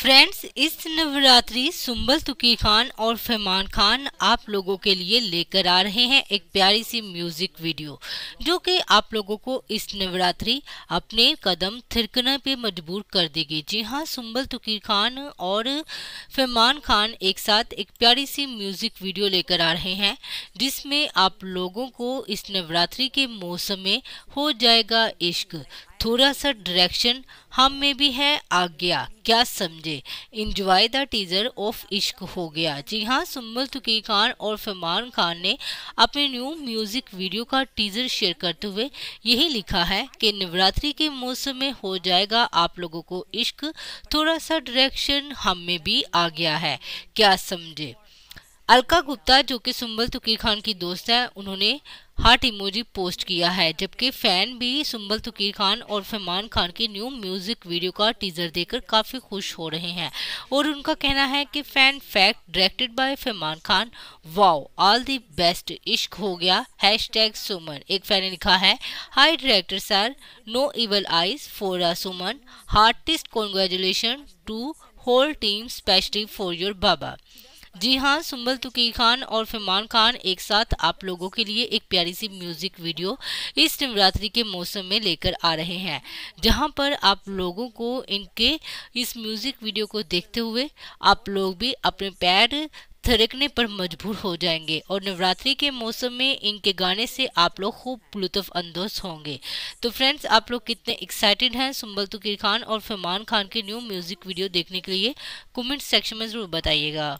friends इस नवरात्रि सुंबल तुकी खान और फैमान खान आप लोगों के लिए लेकर आ रहे हैं एक प्यारी सी म्यूजिक वीडियो जो कि आप लोगों को इस नवरात्रि अपने कदम थिरकने पे मजबूर कर देगी जी हाँ सुंबल तुकी खान और फरमान खान एक साथ एक प्यारी सी म्यूजिक वीडियो लेकर आ रहे हैं जिसमें आप लोगों को इस नवरात्रि के मौसम में हो जाएगा इश्क थोड़ा सा डायरेक्शन हम में भी है आ गया क्या समझे इंजॉय द टीजर ऑफ इश्क हो गया जी हाँ सुमल तुकी खान और फरमान खान ने अपने न्यू म्यूजिक वीडियो का टीजर शेयर करते हुए यही लिखा है कि नवरात्रि के मौसम में हो जाएगा आप लोगों को इश्क थोड़ा सा डायरेक्शन हम में भी आ कहा गया है क्या समझे अलका गुप्ता जो कि सुंबल तुकी खान की दोस्त है उन्होंने हार्ट इमोजी पोस्ट किया है जबकि फैन भी सुंबल तुकीर खान और फरमान खान की न्यू म्यूजिक वीडियो का टीजर देकर काफ़ी खुश हो रहे हैं और उनका कहना है कि fan fact directed by Farman Khan wow all the best इश्क हो गया हैश टैग सुमन एक फैन ने लिखा है hi director sir no evil eyes for Suman हार्टिस्ट congratulation to whole team specially for your बाबा जी हाँ सुम्बल तुकी खान और फरमान खान एक साथ आप लोगों के लिए एक प्यारी सी म्यूज़िक वीडियो इस नवरात्रि के मौसम में लेकर आ रहे हैं जहाँ पर आप लोगों को इनके इस म्यूज़िक वीडियो को देखते हुए आप लोग भी अपने पैर थरकने पर मजबूर हो जाएंगे और नवरात्रि के मौसम में इनके गाने से आप लोग खूब लुत्फ अंदोज होंगे तो फ्रेंड्स आप लोग कितने एक्साइटेड हैं सुम्बल तुकीर खान और फरमान खान के न्यू म्यूज़िक वीडियो देखने के लिए कमेंट सेक्शन में ज़रूर बताइएगा